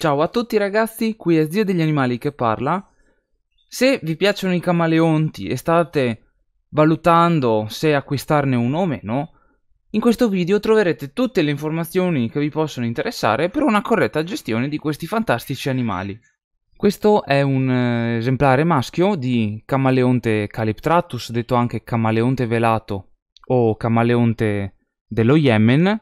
Ciao a tutti ragazzi, qui è Zio degli Animali che parla. Se vi piacciono i camaleonti e state valutando se acquistarne uno o meno, in questo video troverete tutte le informazioni che vi possono interessare per una corretta gestione di questi fantastici animali. Questo è un eh, esemplare maschio di camaleonte calyptratus, detto anche camaleonte velato o camaleonte dello Yemen.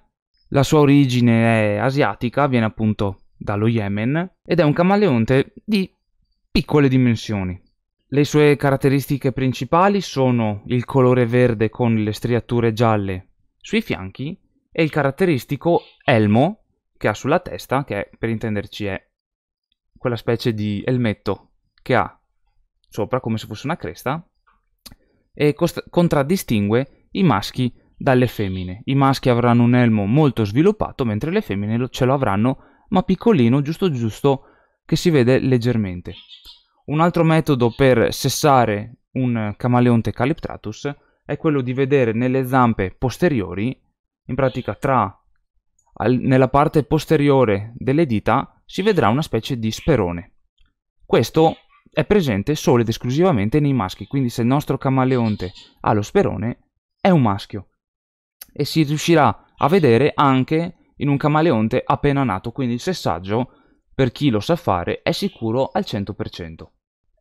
La sua origine è asiatica, viene appunto dallo Yemen ed è un camaleonte di piccole dimensioni. Le sue caratteristiche principali sono il colore verde con le striature gialle sui fianchi e il caratteristico elmo che ha sulla testa, che per intenderci è quella specie di elmetto che ha sopra come se fosse una cresta e costa- contraddistingue i maschi dalle femmine. I maschi avranno un elmo molto sviluppato mentre le femmine ce lo avranno ma piccolino giusto giusto che si vede leggermente. Un altro metodo per sessare un camaleonte calyptratus è quello di vedere nelle zampe posteriori, in pratica tra al, nella parte posteriore delle dita si vedrà una specie di sperone. Questo è presente solo ed esclusivamente nei maschi, quindi se il nostro camaleonte ha lo sperone è un maschio e si riuscirà a vedere anche in un camaleonte appena nato, quindi il sessaggio, per chi lo sa fare, è sicuro al 100%.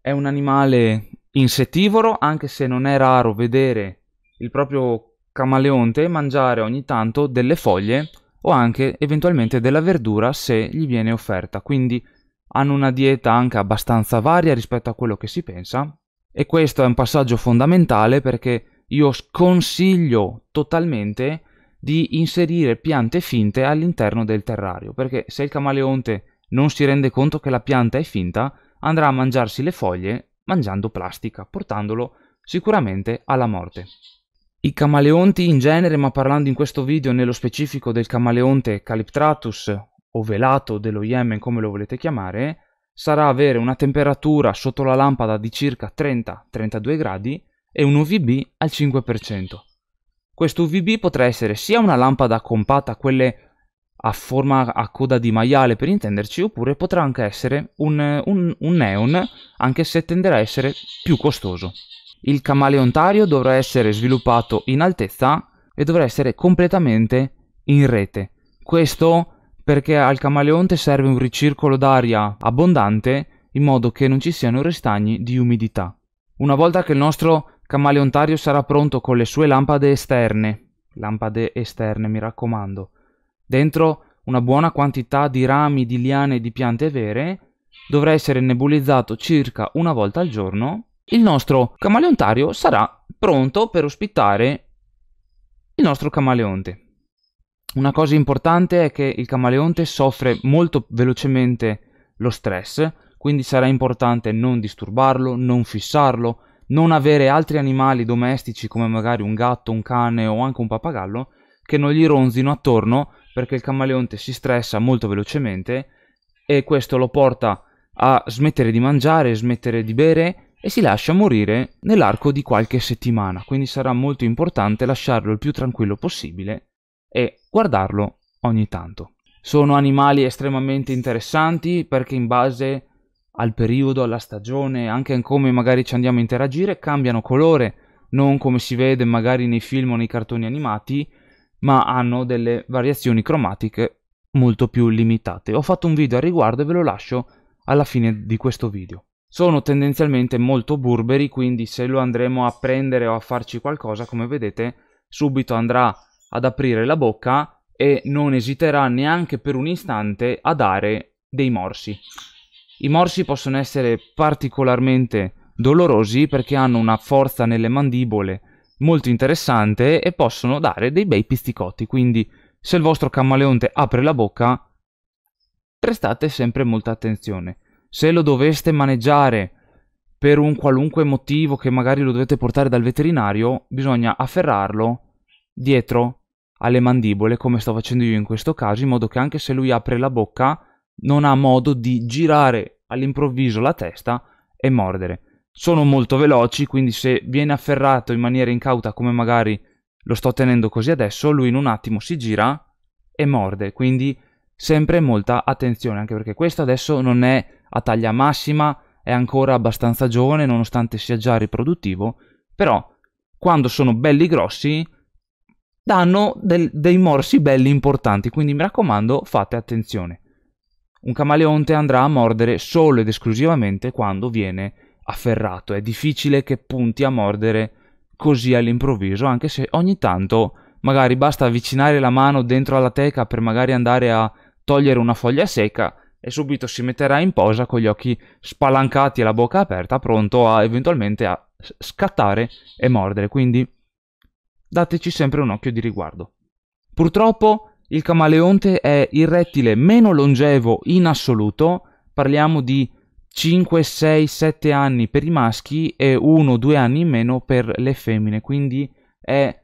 È un animale insettivoro, anche se non è raro vedere il proprio camaleonte mangiare ogni tanto delle foglie o anche eventualmente della verdura se gli viene offerta, quindi hanno una dieta anche abbastanza varia rispetto a quello che si pensa e questo è un passaggio fondamentale perché io sconsiglio totalmente di inserire piante finte all'interno del terrario, perché se il camaleonte non si rende conto che la pianta è finta, andrà a mangiarsi le foglie mangiando plastica, portandolo sicuramente alla morte. I camaleonti in genere, ma parlando in questo video nello specifico del camaleonte Calyptratus o velato dello Yemen come lo volete chiamare, sarà avere una temperatura sotto la lampada di circa 30-32 gradi e un UVB al 5%. Questo UVB potrà essere sia una lampada compatta, quelle a forma a coda di maiale per intenderci, oppure potrà anche essere un, un, un neon, anche se tenderà a essere più costoso. Il camaleontario dovrà essere sviluppato in altezza e dovrà essere completamente in rete. Questo perché al camaleonte serve un ricircolo d'aria abbondante in modo che non ci siano restagni di umidità. Una volta che il nostro Camaleontario sarà pronto con le sue lampade esterne, lampade esterne mi raccomando, dentro una buona quantità di rami, di liane e di piante vere, dovrà essere nebulizzato circa una volta al giorno, il nostro camaleontario sarà pronto per ospitare il nostro camaleonte. Una cosa importante è che il camaleonte soffre molto velocemente lo stress, quindi sarà importante non disturbarlo, non fissarlo, non avere altri animali domestici come magari un gatto, un cane o anche un pappagallo che non gli ronzino attorno perché il camaleonte si stressa molto velocemente e questo lo porta a smettere di mangiare, smettere di bere e si lascia morire nell'arco di qualche settimana, quindi sarà molto importante lasciarlo il più tranquillo possibile e guardarlo ogni tanto. Sono animali estremamente interessanti perché in base al periodo, alla stagione, anche in come magari ci andiamo a interagire, cambiano colore, non come si vede magari nei film o nei cartoni animati, ma hanno delle variazioni cromatiche molto più limitate. Ho fatto un video a riguardo e ve lo lascio alla fine di questo video. Sono tendenzialmente molto burberi, quindi se lo andremo a prendere o a farci qualcosa, come vedete, subito andrà ad aprire la bocca e non esiterà neanche per un istante a dare dei morsi. I morsi possono essere particolarmente dolorosi perché hanno una forza nelle mandibole molto interessante e possono dare dei bei pizzicotti, quindi se il vostro camaleonte apre la bocca, prestate sempre molta attenzione. Se lo doveste maneggiare per un qualunque motivo che magari lo dovete portare dal veterinario, bisogna afferrarlo dietro alle mandibole, come sto facendo io in questo caso, in modo che anche se lui apre la bocca, non ha modo di girare all'improvviso la testa e mordere. Sono molto veloci, quindi se viene afferrato in maniera incauta come magari lo sto tenendo così adesso, lui in un attimo si gira e morde, quindi sempre molta attenzione, anche perché questo adesso non è a taglia massima, è ancora abbastanza giovane nonostante sia già riproduttivo, però quando sono belli grossi danno del, dei morsi belli importanti, quindi mi raccomando fate attenzione. Un camaleonte andrà a mordere solo ed esclusivamente quando viene afferrato. È difficile che punti a mordere così all'improvviso, anche se ogni tanto magari basta avvicinare la mano dentro alla teca per magari andare a togliere una foglia secca e subito si metterà in posa con gli occhi spalancati e la bocca aperta, pronto a eventualmente a scattare e mordere. Quindi dateci sempre un occhio di riguardo. Purtroppo il camaleonte è il rettile meno longevo in assoluto, parliamo di 5, 6, 7 anni per i maschi e 1, 2 anni in meno per le femmine, quindi è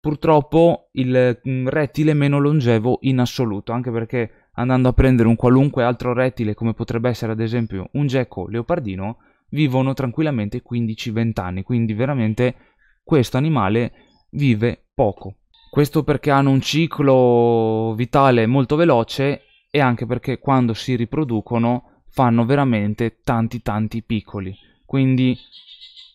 purtroppo il mm, rettile meno longevo in assoluto, anche perché andando a prendere un qualunque altro rettile come potrebbe essere ad esempio un gecko leopardino, vivono tranquillamente 15-20 anni, quindi veramente questo animale vive poco. Questo perché hanno un ciclo vitale molto veloce e anche perché quando si riproducono fanno veramente tanti tanti piccoli. Quindi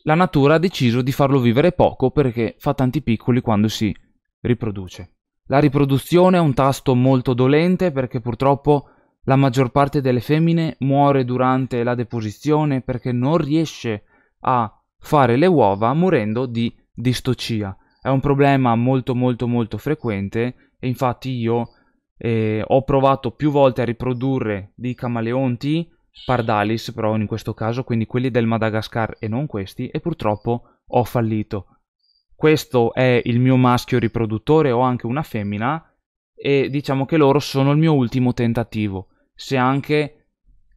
la natura ha deciso di farlo vivere poco perché fa tanti piccoli quando si riproduce. La riproduzione è un tasto molto dolente perché purtroppo la maggior parte delle femmine muore durante la deposizione perché non riesce a fare le uova morendo di distocia. È un problema molto molto molto frequente e infatti io eh, ho provato più volte a riprodurre dei camaleonti pardalis però in questo caso, quindi quelli del Madagascar e non questi, e purtroppo ho fallito. Questo è il mio maschio riproduttore, ho anche una femmina, e diciamo che loro sono il mio ultimo tentativo. Se anche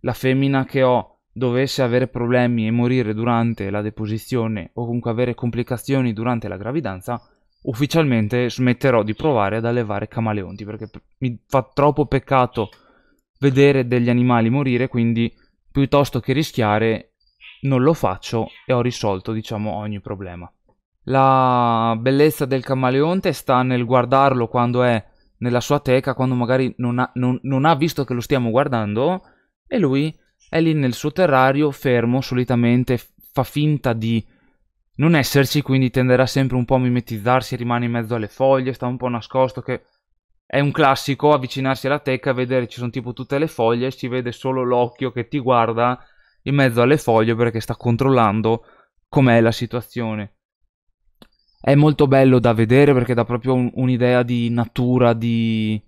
la femmina che ho dovesse avere problemi e morire durante la deposizione o comunque avere complicazioni durante la gravidanza, ufficialmente smetterò di provare ad allevare camaleonti perché mi fa troppo peccato vedere degli animali morire, quindi piuttosto che rischiare non lo faccio e ho risolto diciamo ogni problema. La bellezza del camaleonte sta nel guardarlo quando è nella sua teca, quando magari non ha, non, non ha visto che lo stiamo guardando e lui è lì nel suo terrario, fermo, solitamente fa finta di non esserci, quindi tenderà sempre un po' a mimetizzarsi, rimane in mezzo alle foglie, sta un po' nascosto, che è un classico avvicinarsi alla teca, vedere ci sono tipo tutte le foglie, si vede solo l'occhio che ti guarda in mezzo alle foglie perché sta controllando com'è la situazione. È molto bello da vedere perché dà proprio un, un'idea di natura, di,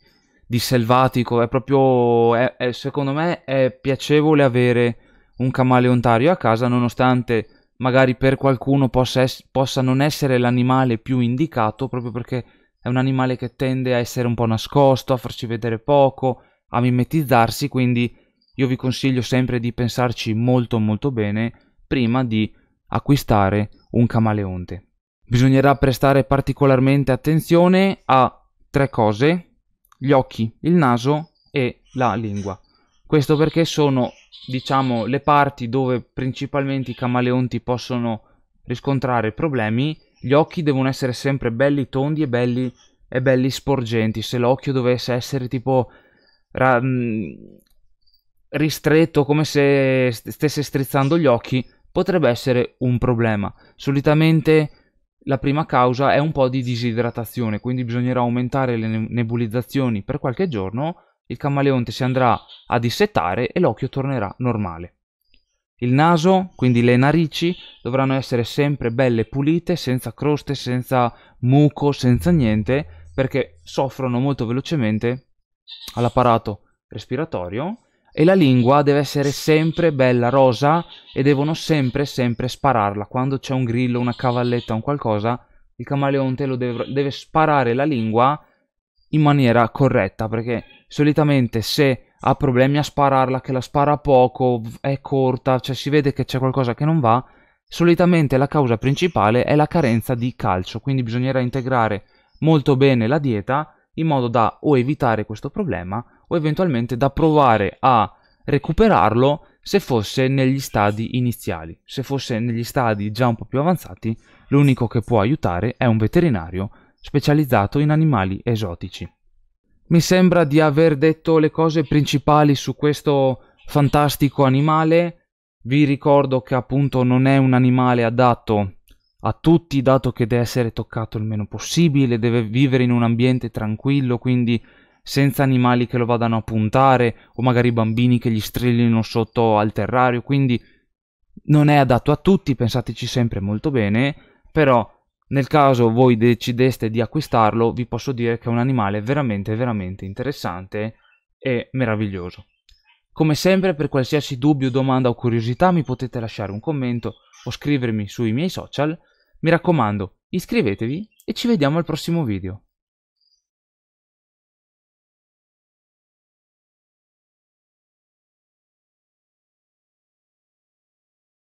di selvatico, è proprio, è, è, secondo me è piacevole avere un camaleontario a casa nonostante magari per qualcuno possa, es- possa non essere l'animale più indicato proprio perché è un animale che tende a essere un po' nascosto, a farci vedere poco, a mimetizzarsi, quindi io vi consiglio sempre di pensarci molto molto bene prima di acquistare un camaleonte. Bisognerà prestare particolarmente attenzione a tre cose gli occhi, il naso e la lingua. Questo perché sono, diciamo, le parti dove principalmente i camaleonti possono riscontrare problemi. Gli occhi devono essere sempre belli tondi e belli, e belli sporgenti. Se l'occhio dovesse essere tipo ra- mm, ristretto, come se stesse strizzando gli occhi, potrebbe essere un problema. Solitamente la prima causa è un po' di disidratazione, quindi bisognerà aumentare le nebulizzazioni per qualche giorno, il camaleonte si andrà a dissettare e l'occhio tornerà normale. Il naso, quindi le narici, dovranno essere sempre belle pulite, senza croste, senza muco, senza niente, perché soffrono molto velocemente all'apparato respiratorio e la lingua deve essere sempre bella rosa e devono sempre sempre spararla. Quando c'è un grillo, una cavalletta, un qualcosa, il camaleonte lo deve, deve sparare la lingua in maniera corretta perché solitamente se ha problemi a spararla, che la spara poco, è corta, cioè si vede che c'è qualcosa che non va, solitamente la causa principale è la carenza di calcio, quindi bisognerà integrare molto bene la dieta in modo da o evitare questo problema o eventualmente da provare a recuperarlo se fosse negli stadi iniziali. Se fosse negli stadi già un po' più avanzati, l'unico che può aiutare è un veterinario specializzato in animali esotici. Mi sembra di aver detto le cose principali su questo fantastico animale. Vi ricordo che appunto non è un animale adatto a tutti, dato che deve essere toccato il meno possibile, deve vivere in un ambiente tranquillo, quindi senza animali che lo vadano a puntare o magari bambini che gli strillino sotto al terrario, quindi non è adatto a tutti, pensateci sempre molto bene, però nel caso voi decideste di acquistarlo vi posso dire che è un animale veramente veramente interessante e meraviglioso. Come sempre per qualsiasi dubbio, domanda o curiosità mi potete lasciare un commento o scrivermi sui miei social, mi raccomando iscrivetevi e ci vediamo al prossimo video.